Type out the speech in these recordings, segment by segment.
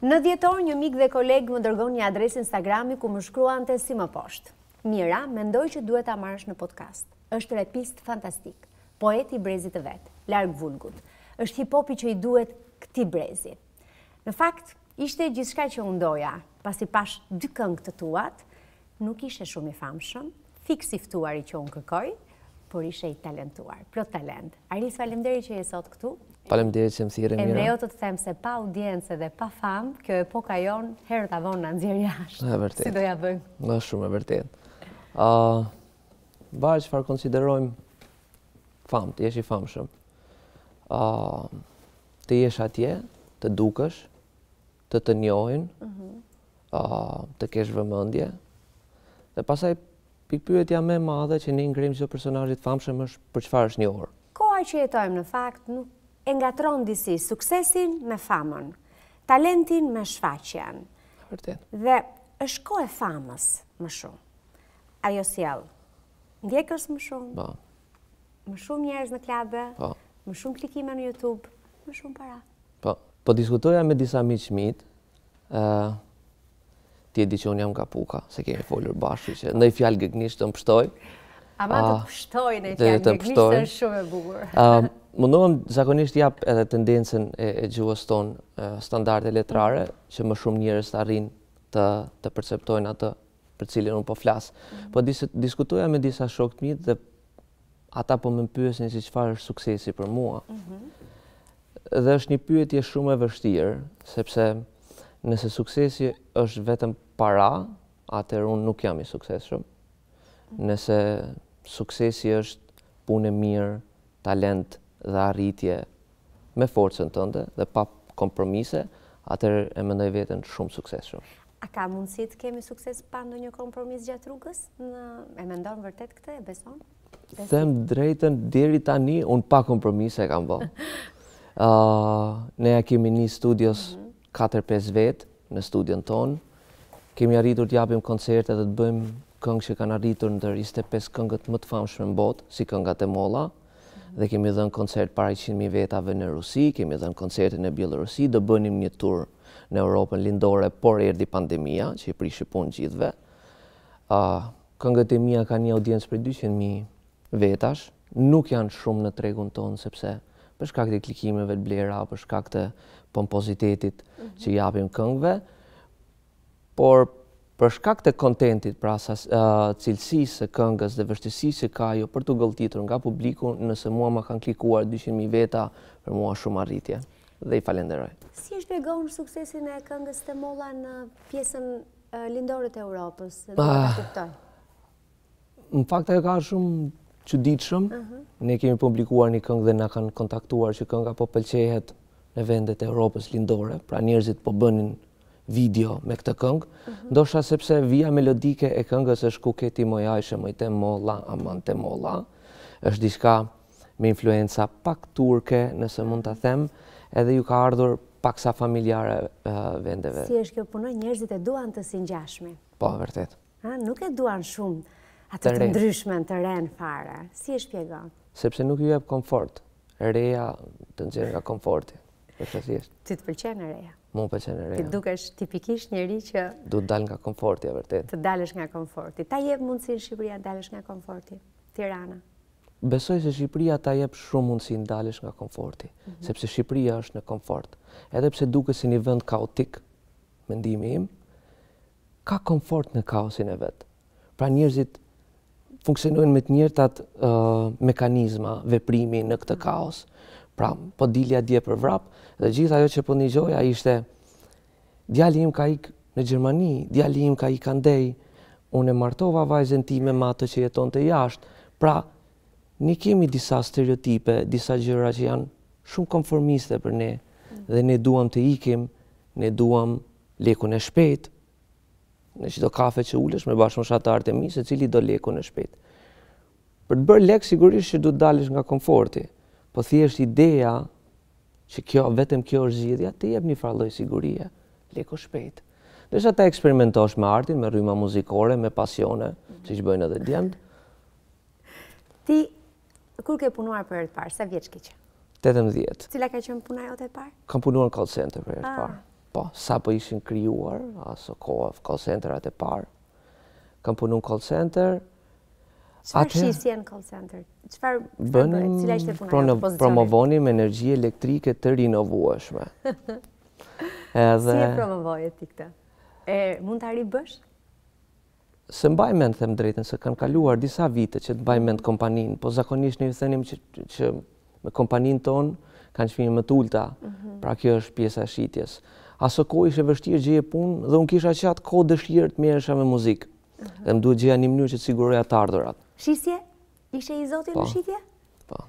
Në djetor, një mik dhe koleg më dërgon një adres Instagrami ku më shkruan të si më poshtë. Mira, mendoj që duhet ta marrësh në podcast. Është repist fantastik, poeti brezit të vetë, largë vulgut. është hipopi që i duhet këti brezi. Në fakt, ishte gjithka që undoja, pasi pash dy këngë të tuat, nuk ishe shumë i famshëm, fik siftuar i që unë kërkoj, por ishe i talentuar, plot talent. Aris, falemderi që e sot këtu, Palem dhe që më thire mjëra. E ne o jo të të themë se pa audiencë dhe pa famë, kjo e po jonë herë të avonë në nëzirë jashtë. E vërtet. Si doja bëjmë. Në shumë e vërtet. Bajë që farë konsiderojmë famë, të jeshi famë shumë. Të jesh atje, të dukësh, të të njojnë, mhm. të kesh vëmëndje. Dhe pasaj, pikpyetja jam me madhe që një ngrimë që personajit famë shumë është për që farë është njohër që jetojmë në fakt, nuk e nga tronë disi suksesin me famën, talentin me shfaqen. Vërtet. Dhe është ko e famës më shumë. Ajo s'jelë, ndjekës më shumë, po. më shumë njerës në klabe, po. më shumë klikime në Youtube, më shumë para. Po, po diskutoja me disa mi mitë, ti e di që unë jam ka puka, se kemi folur bashkë, që ndaj fjalë gëgnisht të më pështoj. Ama të pështoj në fjallë gëgnisht të shumë e bugur. mundohem zakonisht jap edhe tendencën e, e gjuhës tonë standarde letrare, që më shumë njerëz të arrin të, të perceptojnë atë për cilin unë po flas. Mm -hmm. Po dis, diskutoja me disa shokë të mi dhe ata po më pyesin se si çfarë është suksesi për mua. Mm -hmm. Dhe është një pyetje shumë e vështirë, sepse nëse suksesi është vetëm para, atëherë unë nuk jam i suksesshëm. Mm -hmm. Nëse suksesi është punë mirë, talent, dhe arritje me forcën tënde dhe pa kompromise, atër e më ndaj vetën shumë sukses shumë. A ka mundësi të kemi sukses pa ndonjë një kompromis gjatë rrugës? E mendon ndonë vërtet këtë e beson? Them drejten, diri tani, unë pa kompromise e kam bërë. Ah, ne a kemi një studios 4-5 mhm. vetë në studion tonë. Kemi arritur të japim koncerte dhe të bëjmë këngë që kanë arritur në 25 këngët më të famshme në botë, si këngat e molla, dhe kemi dhënë koncert para 100.000 vetave në Rusi, kemi dhënë koncerte në Bielorusi, do bënim një tur në Europën lindore, por erdi pandemia, që i prishë punë gjithve. Uh, këngët e mija ka një audiencë për 200.000 vetash, nuk janë shumë në tregun tonë, sepse përshka këtë klikimeve të blera, përshka këtë pompozitetit mhm. që japim këngëve, por për shkak të kontentit, pra sa cilësisë së këngës dhe vështirësisë që ka ajo për të gëlltitur nga publiku, nëse mua më kanë klikuar 200 mijë veta, për mua shumë arritje dhe i falenderoj. Si e shpjegon suksesin e këngës të Molla në pjesën lindore të Evropës? Do ta ah. Në fakt ajo ka shumë çuditshëm. Ne kemi publikuar një këngë dhe na kanë kontaktuar që kënga po pëlqehet në vendet e Evropës lindore, pra njerëzit po bënin video me këtë këngë, ndosha sepse via melodike e këngës është ku keti moja moj mojte molla, aman te molla, është diska me influenca pak turke, nëse mund të them, edhe ju ka ardhur pak sa familjare vendeve. Si është kjo punoj, njerëzit e duan të sinjashmi. Po, vërtet. Nuk e duan shumë atë të ndryshmen të renë fare. Si është pjegon? Sepse nuk ju e për komfort. Reja të nxerë nga komforti. Ti të përqenë reja? Mu për qenë rea. Ti duke është tipikisht njëri që... Du të dalë nga komforti, e vërtet. Të dalësh nga komforti. Ta jep mundësi në Shqipëria të dalësh nga komforti, Tirana? Besoj se Shqipëria ta jebë shumë mundësi në dalësh nga komforti. Mhm. Sepse Shqipëria është në komfort. Edhe pse duke si një vënd kaotik, mendimi im, ka komfort në kaosin e vetë. Pra njërzit funksionojnë me të njërtat mekanizma, veprimi në këtë mhm. kaos. Pra, po dilja dje për vrap, dhe gjitha jo që po një gjoja ishte, djali im ka ikë në Gjermani, djali im ka ikë andej, unë e martova vajzën ti me matë që jeton të jashtë, pra, një kemi disa stereotipe, disa gjyra që janë shumë konformiste për ne, dhe ne duham të ikim, ne duham lekun e shpetë, në qdo kafe që ulesh me bashkë më shatarët e mi, se cili do leku në shpet. Për të bërë lek, sigurisht që du të dalish nga komforti po thjesht ideja që kjo vetëm kjo është zgjidhja, ti jep një farë lloj sigurie, leko shpejt. Dhe ata ta eksperimentosh me artin, me rrymën muzikore, me pasione, siç mm -hmm. bëjnë edhe djemt. Ti kur ke punuar për herë të parë? Sa vjeç ke qenë? 18. Cila ka qenë puna jote e parë? Kam punuar në call center për herë të ah. parë. Po, sapo ishin krijuar aso kohë call centerat e parë. Kam punuar në call center, Qëfar shqisje në call center? Qëfar bënë? Cila ishte puna? Promovonim energji elektrike të rinovueshme. Si e promovoje ti këta? E mund të arri bësh? Se mbaj mend, them drejten, se kanë kaluar disa vite që të mbaj mend kompaninë, po zakonisht në ju thenim që me kompaninë tonë kanë qëmi më t'ulta, mhm. pra kjo është pjesa shqitjes. Aso ko ishe vështirë gjeje punë dhe unë kisha qatë ko dëshirë të mjeresha me muzikë mhm. dhe më duhet gjeja një mënyrë që të siguroja të ardhurat. Shisje? Ishe i Zotit në po, shitje? Po.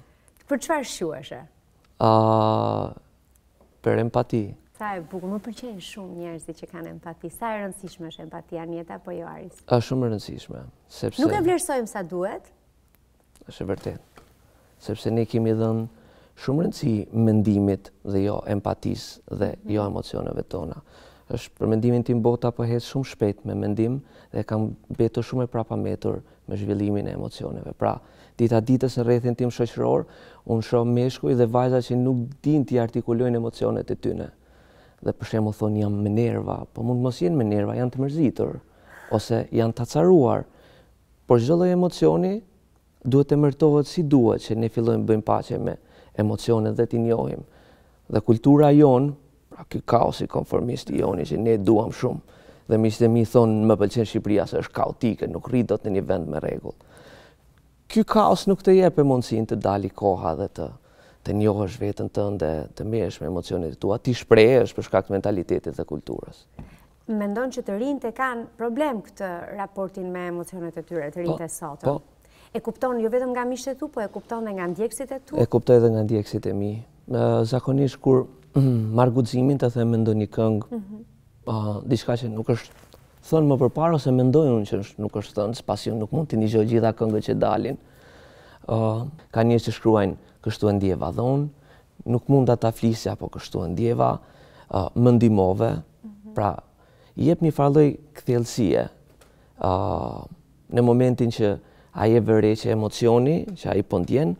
Për qëfar shuashe? Për empati. Sa e bukur, më përqenë shumë njerëzit që kanë empati. Sa e rëndësishme është empatia Anjeta po jo Aris? A shumë rëndësishme, sepse... Nuk e vlerësojmë sa duhet? është e vërtet. Sepse ne kemi dhënë shumë rëndësi mendimit dhe jo empatis dhe jo mhm. emocioneve tona është për mendimin tim bota po hec shumë shpejt me mendim dhe kam beto shumë e prapametur me zhvillimin e emocioneve. Pra, dita ditës në rrethin tim shoqëror, unë shoh meshkuj dhe vajza që nuk dinë të artikulojnë emocionet e tyre. Dhe për shembull thon jam me nerva, po mund mos jenë me nerva, janë të mërzitur ose janë të acaruar. Por çdo lloj emocioni duhet të mërtohet si duhet që ne fillojmë bëjmë paqe me emocionet dhe t'i njohim. Dhe kultura jonë, pra ky kaos i konformist i joni që ne duham shumë dhe mi shte mi thonë më pëlqen Shqipëria se është kaotike, nuk rridot në një vend me regull. Ky kaos nuk të jepe mundësin të dali koha dhe të të njohësh vetën të ndë, të mesh me emocionit tua, ti është për shkakt mentalitetit dhe kulturës. Mendon që të rinjtë të kanë problem këtë raportin me emocionit e tyre të rinjtë po, të sotë? Po, E kupton jo vetëm nga të tu, po e kupton dhe nga ndjekësit e tu? E kupton edhe nga ndjekësit e mi. Zakonisht kur Mhm, marë të themë ndonjë një këngë, mm diçka që nuk është thënë më përparë ose mendoj unë që nuk është thënë, së pasi unë nuk mund të një gjohë gjitha këngë që dalin. ka një që shkruajnë kështu e ndjeva dhonë, nuk mund të ta flisi apo kështu e ndjeva, uh, më ndimove, mhm. pra, jep një farloj këthjelsie në momentin që aje vëre që emocioni, që aje pëndjen,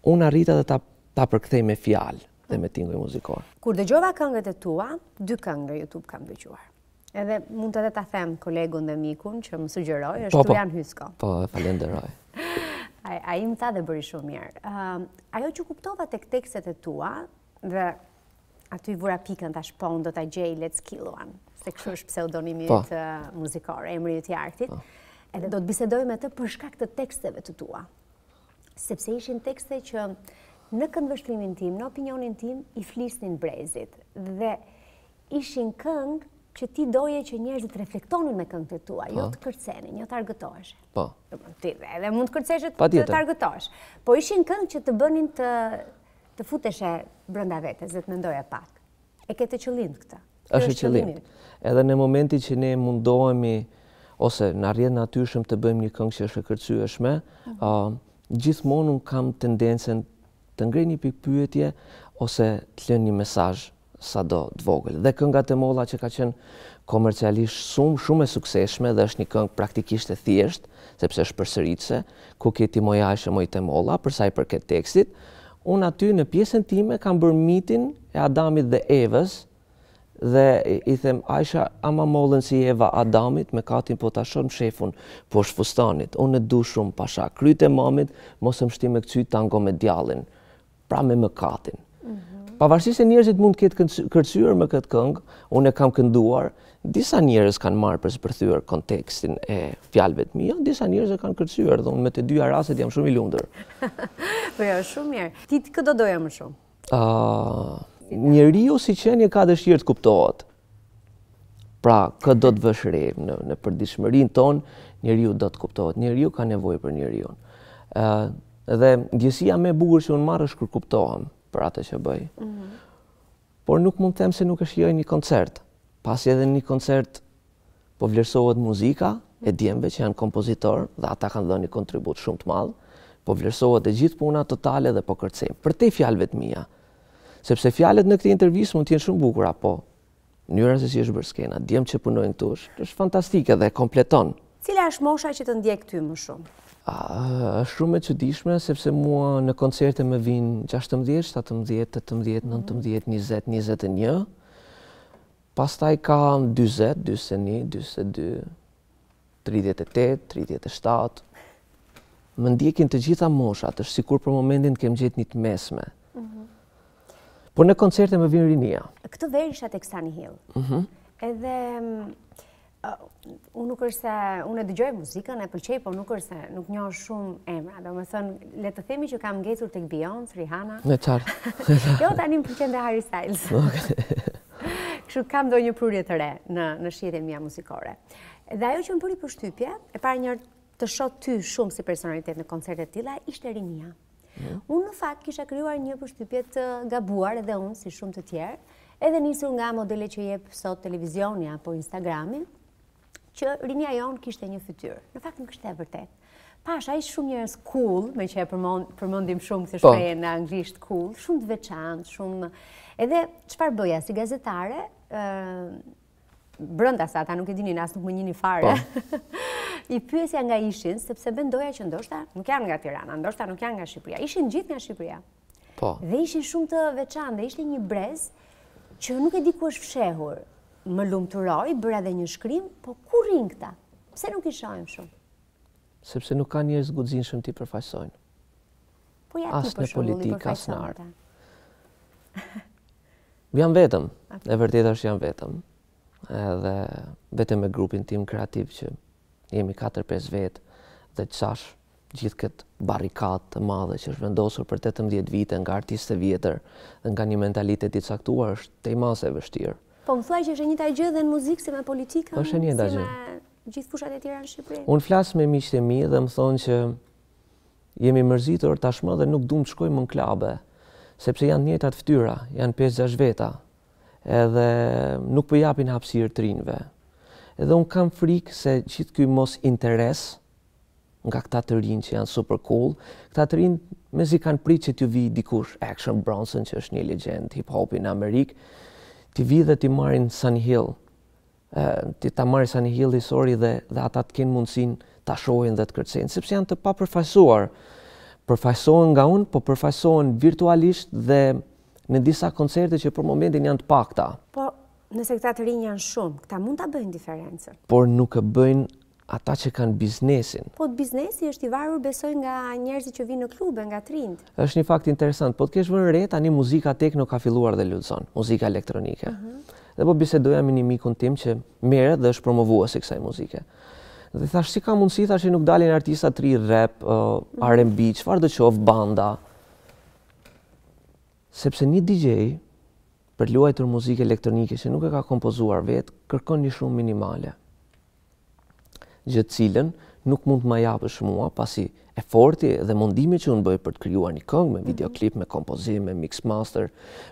po unë arrita dhe ta, ta përkthej me fjalë dhe me tingoj muzikor. Kur dëgjova këngët e tua, dy këngë YouTube kam dëgjuar. Edhe mund të dhe ta them kolegun dhe mikun që më sugjeroj, po, është po, janë Hysko. Po, po, falenderoj. a, a i më tha dhe bëri shumë mirë. ajo që kuptova të këtekset e tua dhe aty i vura pikën të ashpon, do të gjej Let's Kill One, se kështë është pseudonimit po. muzikore, muzikor, emri të jartit, po. edhe do të bisedoj me të përshkak të teksteve të tua. Sepse ishin tekste që në këndvështrimin tim, në opinionin tim, i flisnin brezit. Dhe ishin këngë që ti doje që të reflektonin me këngët të tua, jo po. të kërcenin, jo të argëtoheshe. Po. Ti dhe edhe mund të kërceshe të të Po ishin këngë që të bënin të, të futeshe brënda vetës dhe të mendoja pak. E ke të qëllim të këta. Êshtë qëllim. Edhe në momenti që ne mundohemi, ose në rrjetë natyrshëm të bëjmë një këngë që është kërcyëshme, mhm. gjithmonë nuk gjithmonë kam tendencen të ngrej një pikë pyetje ose të lënë një mesaj sa do të vogël. Dhe kënga të molla që ka qenë komercialisht shumë, shumë e sukseshme dhe është një këngë praktikisht e thjeshtë, sepse është përsëritëse, ku këti moja e shëmoj të molla, përsa i përket tekstit, unë aty në pjesën time kam bërë mitin e Adamit dhe Evës, dhe i them, Aisha, ama molën si Eva Adamit, me katin po ta ashtëm shefun po shfustanit, unë e du shumë pasha, kryte mamit, mos e mështime këtë tango me djalin pra me mëkatin. Pavarësisht se njerëzit mund të ketë kërcyer me këtë këngë, unë e kam kënduar, disa njerëz kanë marrë për përthyer kontekstin e fjalëve të mia, disa njerëz e kanë kërcyer, dhe unë me të dyja raset jam shumë i lumtur. po ja, jo, shumë mirë. Ti kë do doja më shumë? Ë, uh, njeriu si qenje ka dëshirë të kuptohet. Pra, këtë do të vësh në në përditshmërinë njeri njeriu do të kuptohet. Njeriu ka nevojë për njeriun. Ë, Edhe ndjesia më e bukur që un marrë është kur kuptohem për atë që bëj. Ëh. Mm -hmm. Por nuk mund të them se nuk jo e shijoj një koncert. Pasi edhe një koncert po vlerësohet muzika, e djemve që janë kompozitor dhe ata kanë dhënë një kontribut shumë të madh, po vlerësohet e gjithë puna totale dhe po kërcem. Për te fjalëve të mia. Sepse fjalët në këtë intervistë mund të jenë shumë bukura, po mënyra se si është bërë skena, djem që punojnë këtu është fantastike dhe kompleton. Mm Cila është mosha që të ndjek ty më shumë? është shumë e që dishme, sepse mua në koncerte me vinë 16, 17, 18, 19, 20, 21, Pas taj ka 20, 21, 22, 38, 37, Më ndjekin të gjitha mosha, të shikur për momentin kem gjithë një të mesme. Mhm. Por në koncerte më vinë rinia. Këtë veri shatë e kësa një hilë. Mhm. Edhe mm, Uh, unë nuk është se, unë e dëgjoj muzikën, e pëlqej, po nuk është se, nuk njo shumë emra. Do me thënë, le të themi që kam ngecur të këbion, së Rihana. Në qartë. jo, ta një më pëlqen dhe Harry Styles. Kështu kam do një prurje të re në, në e mija muzikore. Dhe ajo që më përri përshtypje, e para njërë të shot ty shumë si personalitet në koncertet tila, ishte rinja. Mm. Unë në fakt kisha kryuar një përshtypje të gabuar edhe unë, si shumë të tjerë, edhe njësur nga modele që jep sot televizioni apo Instagrami, që rinja jonë kishte një fytyrë. Në fakt nuk është e vërtet. Pash, a ishë shumë njërës cool, me që e shumë, përmondim shumë se po. shpejë në anglisht cool, shumë të veçantë, shumë... Edhe, qëfar bëja, si gazetare, brënda sa ta nuk e dinin, asë nuk më njini fare, po. i pyesja nga ishin, sepse bendoja që ndoshta nuk janë nga Tirana, ndoshta nuk janë nga Shqipëria. Ishin gjithë nga Shqipëria. Po. Dhe ishin shumë të veçantë, dhe ishte një brez që nuk e di ku është fshehur më lumëturoj, bërë edhe një shkrim, po ku rinë këta? Pse nuk i shojmë shumë? Sepse nuk ka njërës gudzinë shumë ti përfajsojnë. Po ja ti përshumë në politikë, as në Më jam vetëm, e vërtet është jam vetëm. Edhe vetëm me grupin tim kreativ që jemi 4-5 vetë dhe qash gjithë këtë barikatë të madhe që është vendosur për 18 vite nga artiste vjetër dhe nga një mentalitet i caktuar është te i mase vështirë. Po më thuaj që është një taj gjë dhe në muzikë, si me politikën, po, është një Si me gjithë pushat e tjera në Shqipëri. Unë flasë me miqët e mi dhe më thonë që jemi mërzitur tashmë dhe nuk më të shkojmë në klabe, sepse janë njëtat ftyra, janë 5-6 veta, edhe nuk përjapin po hapsirë të rinve. Edhe unë kam frikë se qitë kjoj mos interes nga këta të rinë që janë super cool, këta të rinë me zi kanë pritë që t'ju vi dikush Action Bronson, që është një legend hip-hopi në Amerikë, ti vi dhe ti marrin Sunny Hill, ti ta marri Sunny Hill i sori dhe, dhe ata të kenë mundësin të shohin dhe të kërcenë, sepse janë të pa përfajsuar. përfajsojnë nga unë, po përfajsojnë virtualisht dhe në disa koncerte që për momentin janë të pakta. Po, nëse këta të rinjë janë shumë, këta mund të bëjnë diferencën? Por nuk e bëjnë ata që kanë biznesin. Po të biznesi është i varur besoj nga njerëzi që vinë në klube, nga trind. është një fakt interesant, po të keshë vënë re, një muzika tekno ka filluar dhe ljudëson, muzika elektronike. Mhm. Dhe po bisedoja me një mikun tim që mere dhe është promovua se kësaj muzike. Dhe thash, si ka mundësi, thash, nuk dalin artista tri rap, uh, mhm. R&B, që farë dhe qovë banda. Sepse një DJ për luajtur muzike elektronike që nuk e ka kompozuar vetë, kërkon një shumë minimale gjë të cilën nuk mund të më japësh mua pasi eforti dhe mundimi që unë bëj për të krijuar një këngë me mhm. videoklip, me kompozim, me mix master,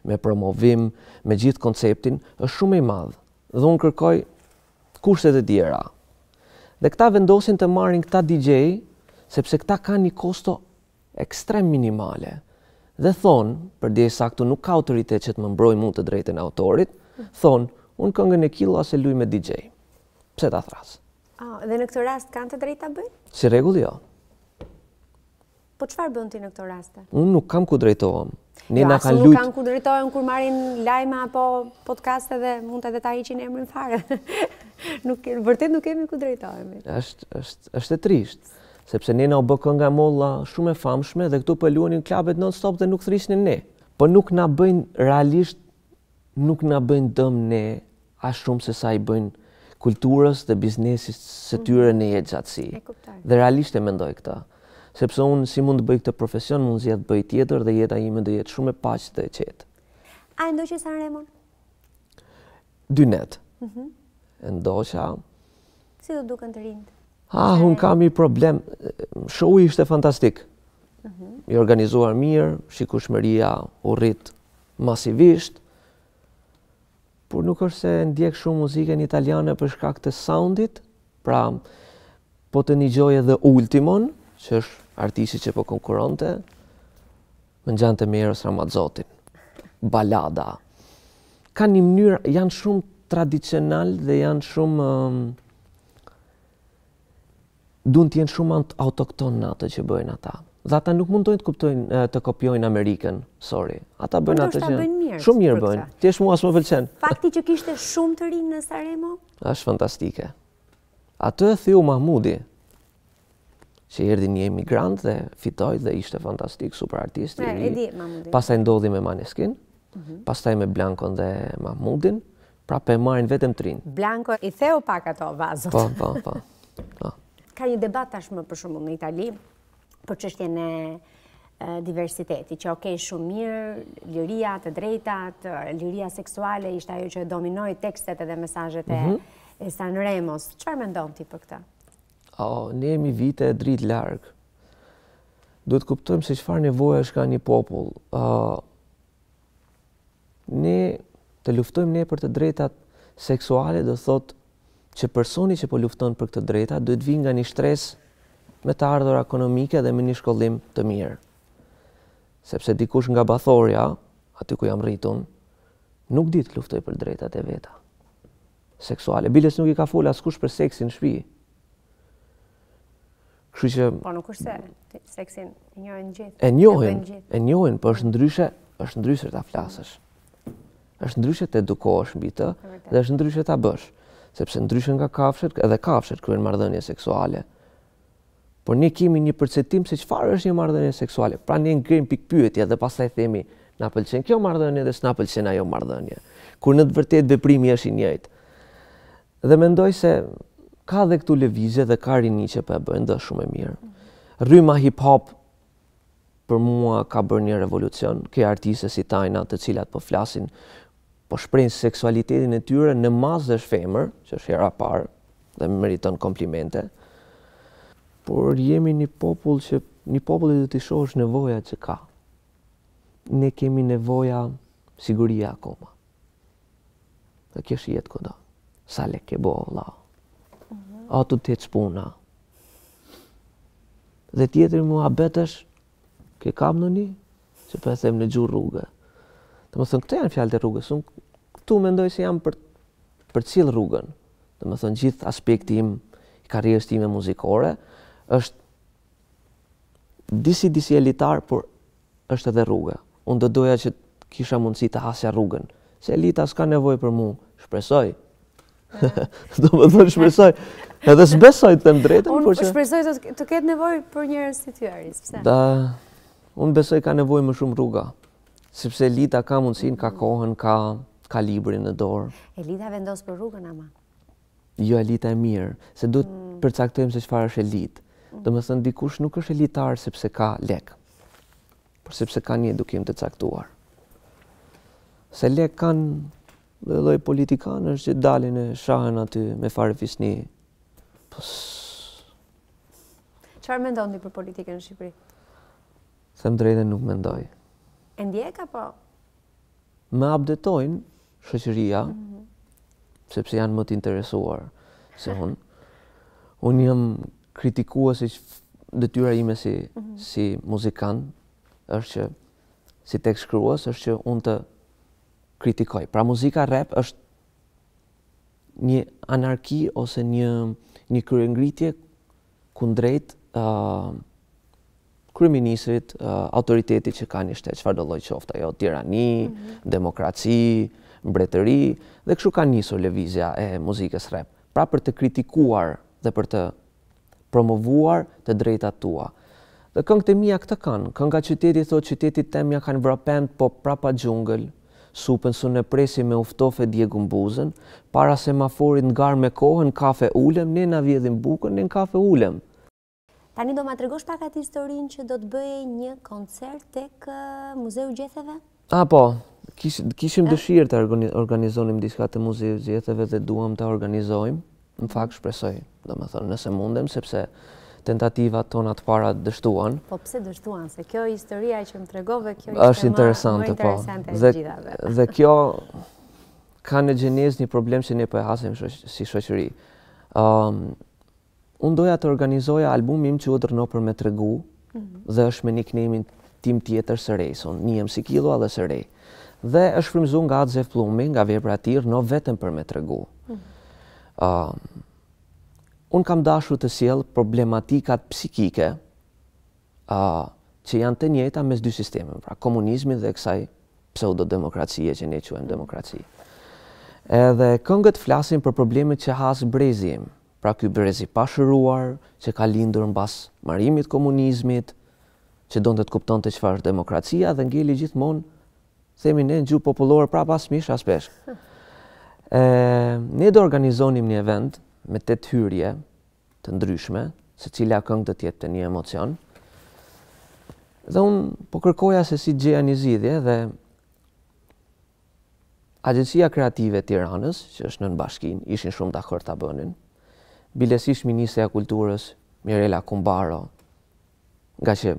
me promovim, me gjithë konceptin është shumë i madh. Dhe unë kërkoj kushtet e tjera. Dhe këta vendosin të marrin këta DJ sepse këta kanë një kosto ekstrem minimale. Dhe thonë, për dje sa këtu nuk ka autoritet që të më mbroj mund të drejten autorit, mhm. thonë, unë këngën e kilo ose luj me DJ. Pse ta thrasë? dhe në këtë rast kanë të drejtë ta bëjnë? Si rregull jo. Po çfarë bën ti në këtë rast? Unë nuk kam ku drejtohem. Ne jo, na kanë Nuk kanë ku drejtohen kur marrin lajma apo podcaste dhe mund të edhe ta hiqin emrin fare. nuk vërtet nuk kemi ku drejtohemi. Është është është e trisht sepse ne o u nga molla shumë e famshme dhe këtu po luanin non stop dhe nuk thrisnin ne. Po nuk na bëjnë realisht nuk na bëjnë dëm ne as shumë se sa i bëjnë kulturës dhe biznesis së mhm. tyre në jetë gjatësi. Dhe realisht e mendoj këta. Sepse unë si mund të bëj këtë profesion, mund zjetë bëj tjetër dhe jetë a ime dhe jetë shumë e paqë dhe qetë. A e ndoqë i San Remo? Dy netë. Mhm. E ndoqë a... Si do duke në të rindë? Ah, unë kam i problem. Show i ishte fantastik. Mhm. I organizuar mirë, shikushmeria u rritë masivishtë, por nuk është se ndjek shumë muziken italiane për shkak të soundit, pra po të një edhe Ultimon, që është artisti që po konkurante, më në të mirës Ramazotin, balada. Ka një mënyrë, janë shumë tradicional dhe janë shumë... Um, të jenë shumë autokton në atë që bëjnë ata. Dhe ata nuk mundojnë të kuptojnë të kopjojnë Amerikën, sorry. Ata bëjnë atë që shumë mirë bëjnë. Ti është mua së më Fakti që kishte shumë të rinë në Saremo? Ashtë fantastike. Atë e thiu Mahmudi, që i erdi një emigrant dhe fitoj dhe ishte fantastik, super artist. Pra, edhi Mahmudi. Pasaj ndodhi me Maneskin, mhm. pasaj me Blankon dhe Mahmudin, pra pe marrin vetëm të rinë. Blankon i theu pak ato vazot. Po, po, po. po. Ka një debat tashmë për shumë në Italië, për qështjen e diversiteti, që okej shumë mirë, liria të drejtat, liria seksuale, ishte ajo që dominoj tekstet edhe mesajet mhm. e, San Remos. Qërë me ndonë ti për këta? O, oh, ne jemi vite e dritë largë. Duhet kuptojmë se qëfar nevoja është ka një popull. ne të luftojmë ne për të drejtat seksuale, dhe thotë që personi që po lufton për këtë drejta, duhet vinë nga një shtresë me të ardhur ekonomike dhe me një shkollim të mirë. Sepse dikush nga Bathoria, aty ku jam rritur, nuk di të luftoj për drejtat e veta seksuale. Biles nuk i ka fol askush për seksin në shtëpi. Kështu që Po nuk është se seksin e njohin gjithë. E njohin, e njohin, por është ndryshe, është ndryshe ta flasësh. Është ndryshe të edukohesh mbi të dhe është ndryshe ta bësh, sepse ndryshe nga kafshët, edhe kafshët kryen marrëdhënie seksuale por ne kemi një përcetim se qëfar është një mardhënje seksuale. Pra ne ngrim pik pyetja dhe pasaj themi, na pëlqen kjo mardhënje dhe s'na pëlqen ajo mardhënje. Kur në të vërtet veprimi është i njëjtë. Dhe mendoj se ka dhe këtu levizje dhe ka rini që për e bëjnë dhe shumë e mirë. Rryma hip-hop për mua ka bërë një revolucion, ke artiste si tajna të cilat po flasin, po shprejnë seksualitetin e tyre në mazë dhe shfemër, që është parë dhe meriton komplimente, por jemi një popull që një popull do të shohësh nevoja që ka. Ne kemi nevoja siguria akoma. Dhe kjo shihet kudo. Sa lek ke bo vëlla. Mhm. të -hmm. A Dhe tjetër mua betesh ke kam në një, që për po them në gjurë rrugë. Dhe më thënë, këte janë fjallë të rrugës, unë këtu mendoj se jam për, për cilë rrugën. Dhe më thënë, gjithë aspekti im, i karierës time muzikore, është disi disi elitar, por është edhe rruga. Unë do doja që kisha mundësi të hasja rrugën, se elita s'ka nevoj për mu, shpresoj. Mm. do më thënë shpresoj. Edhe s'besoj të them drejtën, por që... Unë shpresoj të, të ketë nevoj për njërës të tjëri, pëse? Da, unë besoj ka nevoj më shumë rruga, sepse elita ka mundësin, ka kohën, ka librin në dorë. Elita vendos për rrugën, ama? Jo, elita e mirë, se duhet të mm. përcaktojmë se qëfar është elitë. Dhe më thënë dikush nuk është elitar sepse ka lek, por sepse ka një edukim të caktuar. Se lek kanë dhe loj politikanë është që dalin e shahën aty me fare fisni. Qarë po mendojnë për politike në Shqipëri? Se më drejtën nuk mendoj. E ndjek apo? Me abdetojnë shëqëria, mhm. sepse janë më të interesuar se unë. unë jëmë kritikua si dhe tyra ime si, mm -hmm. si muzikan, është që si tek shkryuas, është që unë të kritikoj. Pra muzika rap është një anarki ose një, një kryengritje kundrejt uh, kryeministrit, uh, autoritetit që ka një shtetë, që do lojtë qofta, jo, tirani, mm -hmm. demokraci, mbretëri, dhe këshu ka njësur levizja e muzikës rap. Pra për të kritikuar dhe për të promovuar të drejta tua. Dhe këngë të mija këtë kanë, kënga qytetit thot qytetit temja kanë vrapend po prapa gjungël, supën su në presi me uftofe djegun buzën, para semaforit nga me kohën kafe ulem, ne na vjedhin bukën, ne në kafe ulem. Tani do ma tregosh pak atë historin që do të bëje një koncert të kë muzeu gjetheve? A, po, kishim dëshirë të organizonim diska të muzeu gjetheve dhe duham të organizojmë në fakt shpresoj, do më thënë, nëse mundem, sepse tentativat tona të para dështuan. Po pse dështuan, se kjo historia që më tregove, kjo është, është interesante, më po. interesante po. e dhe, gjithave. Dhe kjo ka në gjenez një problem që ne për po hasim si shoqëri. unë doja të organizoja albumim që u drëno për me tregu mhm. dhe është me një knemin tim tjetër së rej, së një jem si kilo dhe së rej. Dhe është frimzu nga Adzef Plumi, nga vepra tirë, no vetëm për me tregu. regu. Unë kam dashru të siel problematikat psikike që janë të njeta mes dy sisteme, pra komunizmi dhe kësaj pseudodemokracie që ne quen demokraci. Edhe këngët flasin për problemet që hasë brezim, pra këj brezi pashëruar, që ka lindur në basë marimit komunizmit, që do të të kupton të qëfarë demokracia dhe ngelli gjithmonë themin e në gjupë populore pra pas mishë aspeshë. E, ne do organizonim një event me të të hyrje të ndryshme, se cila këngë të tjetë të një emocion. Dhe unë po kërkoja se si gjeja një zidhje dhe Agencia Kreative Tiranës, që është në në bashkin, ishin shumë të akër të bënin. Bilesish e Kulturës, Mirela Kumbaro, nga që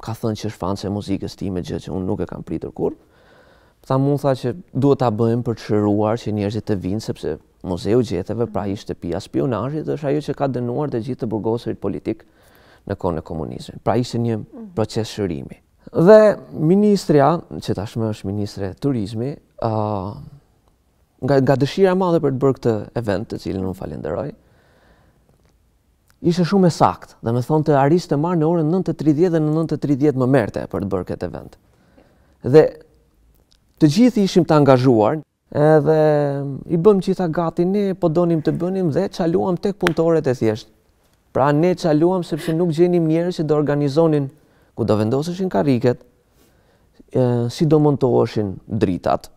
ka thënë që është fanë se muzikës ti me gjë që unë nuk e kam pritur kur. Tha mund tha që duhet ta bëjmë për të shëruar që njerëzit të vinë sepse muzeu Gjeteve pra i shtëpia spionajit është ajo që ka dënuar dhe gjithë të burgosërit politik në kone komunizmin. Pra ishte një mm. proces shërimi. Dhe ministria, që tashmë është ministre turizmi, uh, nga, nga dëshira madhe për të bërë këtë event të cilin unë falenderoj, ishe shumë e sakt dhe me thonë të arisë të marë në orën 9.30 dhe në 9.30 më merte për të bërë këtë event. Dhe të gjithë ishim të angazhuar, edhe i bëm gjitha gati ne, po donim të bënim dhe qaluam tek punëtoret e thjeshtë. Pra ne qaluam sepse nuk gjenim njerë që do organizonin ku do vendosëshin kariket, si do montoheshin dritat,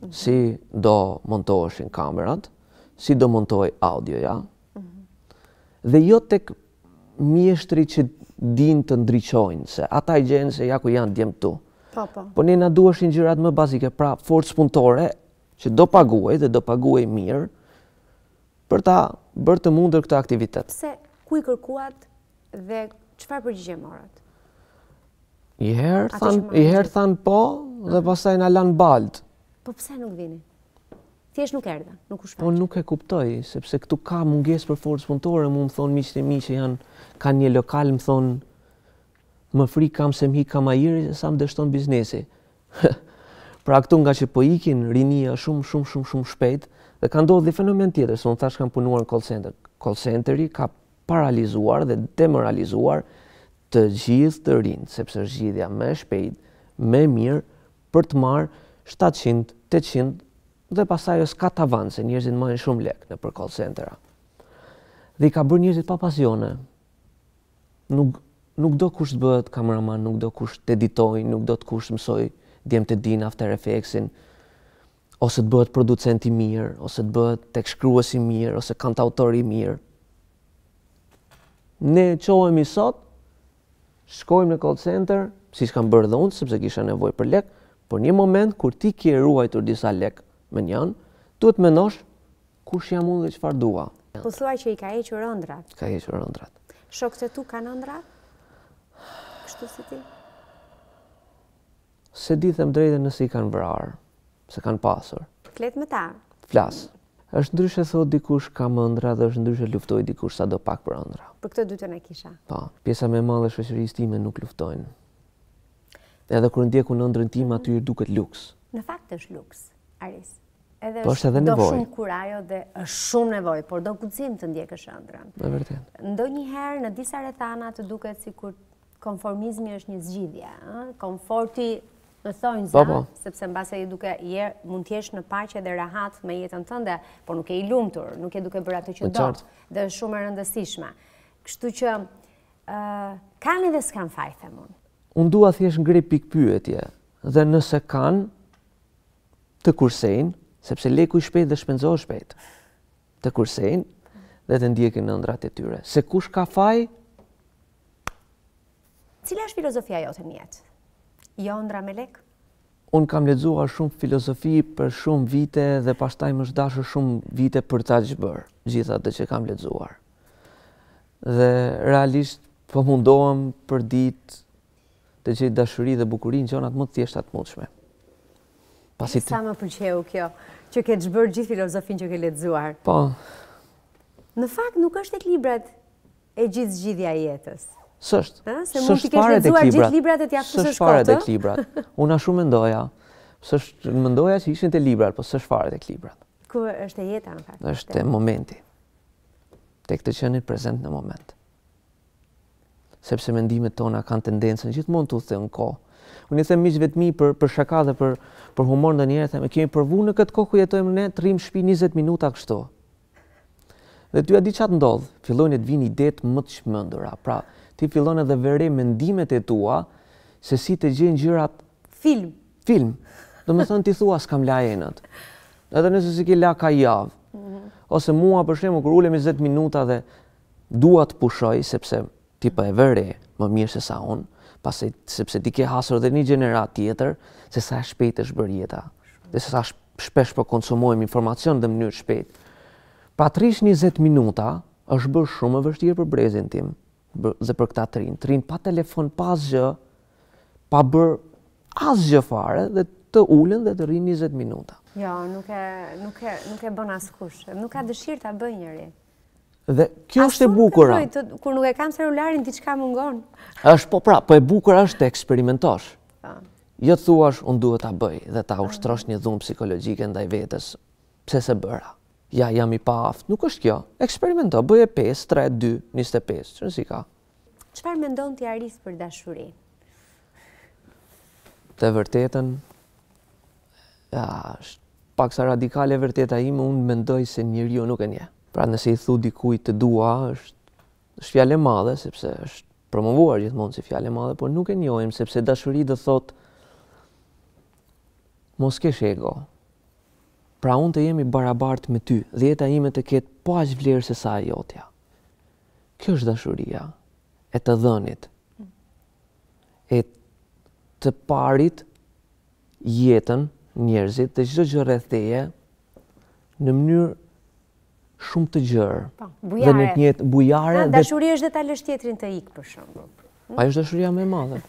mhm. si do montoheshin kamerat, si do audio audioja, mhm. dhe jo tek mjeshtri që din të ndryqojnë, se ata i gjenë se ja ku janë djemë tu. Po, po, po. ne na duheshin gjërat më bazike, pra forcë punëtore që do paguaj dhe do paguaj mirë për ta bërë të mundër këtë aktivitet. Pse ku i kërkuat dhe çfarë përgjigje morat? I herë than, i herë than po dhe pastaj na lan baldë. Po pse nuk vini? Thjesht nuk erda. nuk u shpreh. Po nuk e kuptoj, sepse këtu ka mungesë për forcë punëtore, mu më thon miqtë e miqë, që janë kanë një lokal, më thonë, më fri kam se mi kam ajeri, se sa më dështon biznesi. pra këtu nga që po ikin rinia shumë, shumë, shumë, shumë shpejt, dhe ka ndodhë dhe fenomen tjetër, se unë thash kam punuar në call center. Call centeri ka paralizuar dhe demoralizuar të gjithë të rinë, sepse gjithja me shpejt, me mirë, për të marë 700, 800, dhe pasaj është ka tavanë, se njërëzit më shumë lekë në për call centera. Dhe i ka bërë njërëzit pa pasione. Nuk, nuk do kush të bëhet kameraman, nuk do kush të editoj, nuk do të kush të mësoj djemë të din After Effects-in, ose të bëhet producent i mirë, ose të bëhet tek shkrues mirë, ose kantautor i mirë. Ne qohemi sot, shkojmë në call center, si shkam bërë dhe unë, sepse kisha nevoj për lek, por një moment, kur ti ki e ruajtur disa lek me njanë, duhet të menosh, kush jam unë dhe që dua. Po që i ka eqë rëndrat. Ka eqë rëndrat. Shokët e tu kanë rëndrat? ashtu si ti? Se di them drejtën nëse i kanë vrarë, se kanë pasur. Flet me ta. Flas. Është ndryshe thot dikush ka mëndra dhe është ndryshe luftoj dikush sado pak për ëndra. Për këtë dytën e kisha. Po, pjesa më e madhe e shoqërisë time nuk luftojnë. Edhe kur ndjekun ëndrën tim aty i duket luks. Në fakt është luks, Aris. Edhe po është edhe nevojë. Do shumë kurajo dhe është shumë nevojë, por do guxim të ndjekësh ëndrën. Është vërtet. Ndonjëherë në disa rrethana të duket sikur konformizmi është një zgjidhja, konforti në thonjë po, zë, po. sepse në base duke mund er, mund t'jesh në pache dhe rahat me jetën tënde, por nuk e i lumëtur, nuk e duke bërë atë që do, dhe shumë e rëndësishma. Kështu që, kanë edhe s'kanë fajthe mund? Unë dua thjesht ngri pikë pyetje, dhe nëse kanë, të kursejnë, sepse leku i shpejt dhe shpenzo shpejt, të kursejnë, dhe të ndjekin në ndratë e tyre. Se kush ka faj, Cila është filozofia jote në jetë? Jo, Melek? Unë kam ledzuar shumë filozofi për shumë vite dhe pashtaj më shdashë shumë vite për ta që bërë, gjithat dhe që kam ledzuar. Dhe realisht për po mundohem për ditë dhe që i dashëri dhe bukurin që onat më të tjeshtë atë mundshme. Sa më përqehu kjo, që ke të zhbërë gjithë filozofin që ke ledzuar. Po. Në fakt, nuk është e klibrat e gjithë gjithja jetës. Sështë. Se mund t'i kesh lezuar gjithë librat e t'ja fësë Sështë fare dhe klibrat. Unë a shumë mendoja. Sështë mendoja që ishën të librat, po sështë fare dhe klibrat. Ku është e jeta, në fakt? është e momenti. Tek të qeni prezent në moment. Sepse mendimet tona kanë tendencën, gjithë mund t'u thë në ko. Unë i themi gjithë vetëmi për shaka dhe për humor në njerë, themi kemi përvu në këtë kohë ku jetojmë ne, të rrimë shpi 20 minuta kështu. Dhe ty a di qatë ndodhë, fillojnë e të vini detë më të shmëndura. Pra, ti fillon edhe veri mendimet e tua se si të gjenë gjyrat film. Film. Do me thonë ti thua s'kam lajenët. Dhe dhe nësë si ki la ka javë. Mhm. Ose mua për shemë kër ulem i 10 minuta dhe dua të pushoj sepse ti për po e veri më mirë se sa unë pasi sepse ti ke hasur edhe një gjenerat tjetër se sa shpejt është bërë jeta. Dhe se sa shpesh për po konsumojmë informacion dhe mënyrë shpejt. Patrish 20 minuta është bërë shumë e vështirë për brezin tim dhe për këta të rinë. Të rinë pa telefon, pa zhë, pa bërë asgjë fare dhe të ullën dhe të rinë 20 minuta. Jo, nuk e, nuk e, nuk e bën as kush, nuk ka dëshirë ta bëj njëri. Dhe kjo është e bukur. Ashtu të kur nuk e kam celularin, diçka mungon. ngon. Është po pra, po e bukur është të eksperimentosh. Po. Jo thuash un duhet ta bëj dhe ta ushtrosh një dhunë psikologjike ndaj vetes. Pse se bëra? ja, jam i pa aftë. Nuk është kjo. Eksperimento, bëje 5, 3, 2, 25, që nësi ka. Qëfar me ndonë të jarisë për dashurin? Të vërtetën, ja, paksa pak sa radikale vërteta ime, unë mendoj se njëri ju nuk e nje. Pra nëse i thu dikuj të dua, është, fjale madhe, sepse është promovuar gjithmonë si fjale madhe, por nuk e njojmë, sepse dashurit dhe thotë, mos kesh ego, pra unë të jemi barabartë me ty, dhe jeta ime të ketë po ashtë vlerë se sa e jotja. Kjo është dashuria e të dhënit, e të parit jetën njerëzit dhe gjithë gjërë e theje në mënyrë shumë të gjërë. Po, dhe në të njëtë bujare. Dashuria është dhe talështjetrin të ikë për shumë. Ajo është dashuria me madhe.